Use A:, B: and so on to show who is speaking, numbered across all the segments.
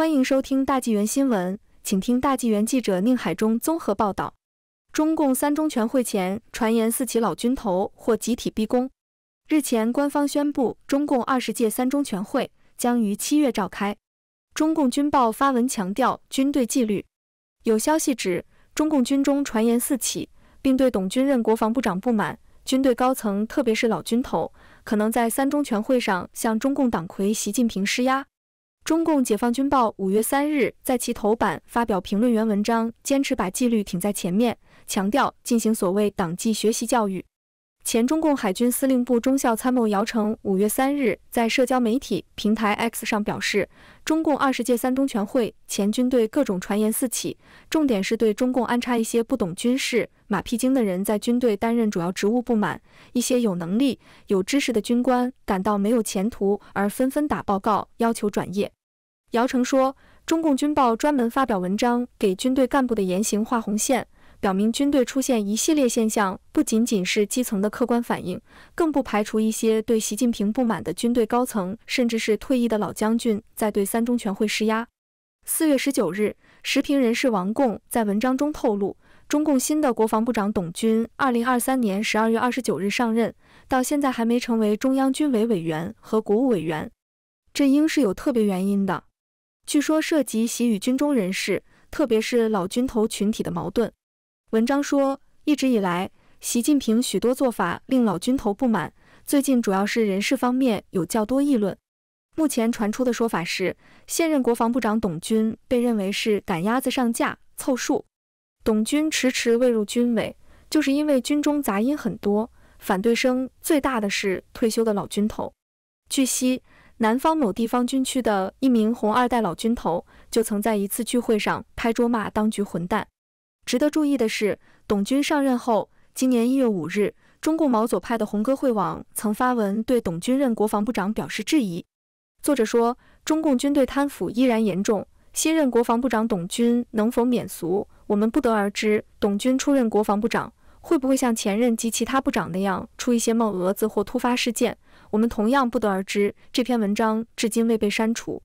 A: 欢迎收听《大纪元新闻》，请听大纪元记者宁海中综合报道：中共三中全会前，传言四起，老军头或集体逼宫。日前，官方宣布中共二十届三中全会将于七月召开。中共军报发文强调军队纪律。有消息指，中共军中传言四起，并对董军任国防部长不满，军队高层特别是老军头可能在三中全会上向中共党魁习近平施压。中共解放军报五月三日在其头版发表评论员文章，坚持把纪律挺在前面，强调进行所谓党纪学习教育。前中共海军司令部中校参谋姚成五月三日在社交媒体平台 X 上表示，中共二十届三中全会前军队各种传言四起，重点是对中共安插一些不懂军事、马屁精的人在军队担任主要职务不满，一些有能力、有知识的军官感到没有前途而纷纷打报告要求转业。姚成说，中共军报专门发表文章给军队干部的言行画红线，表明军队出现一系列现象，不仅仅是基层的客观反应，更不排除一些对习近平不满的军队高层，甚至是退役的老将军在对三中全会施压。四月十九日，时评人士王贡在文章中透露，中共新的国防部长董军，二零二三年十二月二十九日上任，到现在还没成为中央军委委员和国务委员，这应是有特别原因的。据说涉及习与军中人士，特别是老军头群体的矛盾。文章说，一直以来，习近平许多做法令老军头不满。最近主要是人事方面有较多议论。目前传出的说法是，现任国防部长董军被认为是赶鸭子上架凑数。董军迟迟未入军委，就是因为军中杂音很多，反对声最大的是退休的老军头。据悉。南方某地方军区的一名红二代老军头，就曾在一次聚会上拍桌骂当局混蛋。值得注意的是，董军上任后，今年一月五日，中共毛左派的红歌会网曾发文对董军任国防部长表示质疑。作者说，中共军队贪腐依然严重，新任国防部长董军能否免俗，我们不得而知。董军出任国防部长，会不会像前任及其他部长那样出一些冒蛾子或突发事件？我们同样不得而知。这篇文章至今未被删除。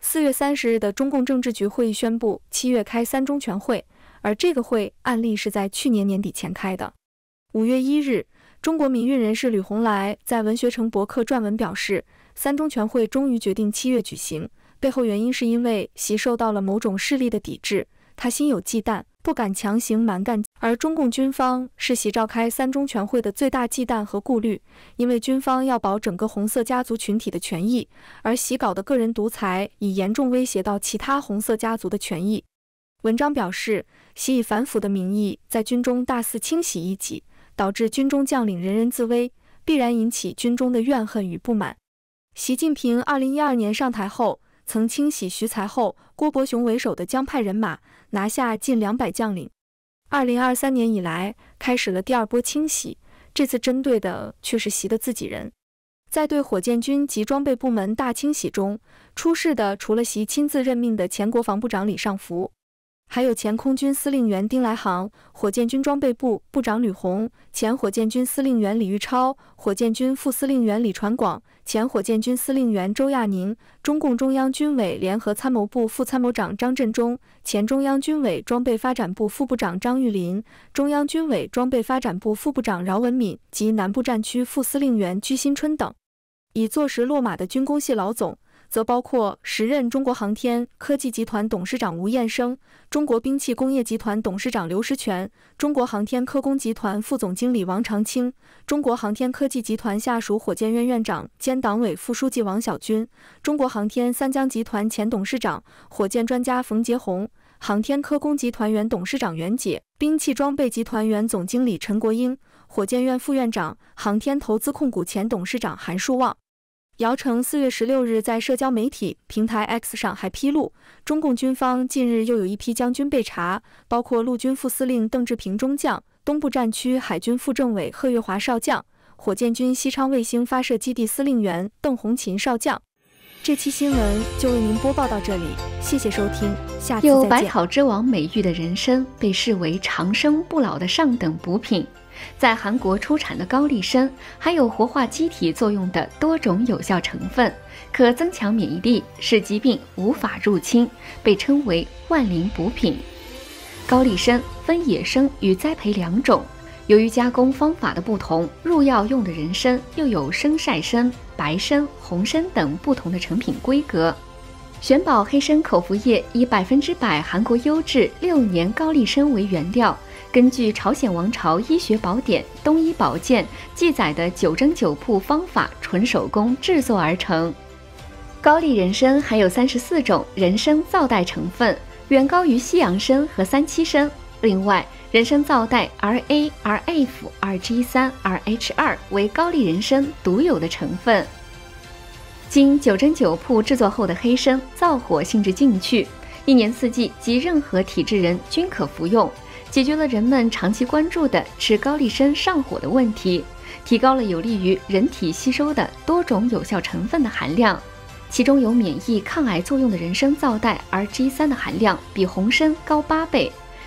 A: 四月三十日的中共政治局会议宣布，七月开三中全会，而这个会案例是在去年年底前开的。五月一日，中国民运人士吕红来在文学城博客撰文表示，三中全会终于决定七月举行，背后原因是因为习受到了某种势力的抵制，他心有忌惮。不敢强行蛮干，而中共军方是习召开三中全会的最大忌惮和顾虑，因为军方要保整个红色家族群体的权益，而习搞的个人独裁已严重威胁到其他红色家族的权益。文章表示，习以反腐的名义在军中大肆清洗异己，导致军中将领人人自危，必然引起军中的怨恨与不满。习近平二零一二年上台后。曾清洗徐才后，郭伯雄为首的江派人马拿下近两百将领。二零二三年以来，开始了第二波清洗，这次针对的却是习的自己人。在对火箭军及装备部门大清洗中，出事的除了习亲自任命的前国防部长李尚福。还有前空军司令员丁来航、火箭军装备部部长吕洪、前火箭军司令员李玉超、火箭军副司令员李传广、前火箭军司令员周亚宁、中共中央军委联合参谋部副参谋长张振中、前中央军委装备发展部副部长张玉林、中央军委装备发展部副部长饶文敏及南部战区副司令员鞠新春等，已坐实落马的军工系老总。则包括时任中国航天科技集团董事长吴彦生、中国兵器工业集团董事长刘石泉、中国航天科工集团副总经理王长青、中国航天科技集团下属火箭院院长兼党委副书记王小军、中国航天三江集团前董事长、火箭专家冯杰红、航天科工集团原董事长袁杰、兵器装备集团原总经理陈国英、火箭院副院长、航天投资控股前董事长韩树旺。姚晨四月十六日在社交媒体平台 X 上还披露，中共军方近日又有一批将军被查，包括陆军副司令邓志平中将、东部战区海军副政委贺月华少将、火箭军西昌卫星发射基地司令员邓红琴少将。这期新闻就为您播报到这里，谢谢收听，下次再见。有百草
B: 之王美誉的人参，被视为长生不老的上等补品。在韩国出产的高丽参，含有活化机体作用的多种有效成分，可增强免疫力，使疾病无法入侵，被称为万灵补品。高丽参分野生与栽培两种，由于加工方法的不同，入药用的人参又有生晒参。白参、红参等不同的成品规格，玄宝黑参口服液以百分之百韩国优质六年高丽参为原料，根据朝鲜王朝医学宝典《东医宝鉴》记载的九蒸九铺方法，纯手工制作而成。高丽人参含有三十四种人参皂苷成分，远高于西洋参和三七参。另外，人参皂苷 R A、R F、R G 三、R H 二为高丽人参独有的成分。经九蒸九铺制作后的黑参，燥火性质进去，一年四季及任何体质人均可服用，解决了人们长期关注的吃高丽参上火的问题，提高了有利于人体吸收的多种有效成分的含量，其中有免疫抗癌作用的人参皂苷 R G 三的含量比红参高八倍。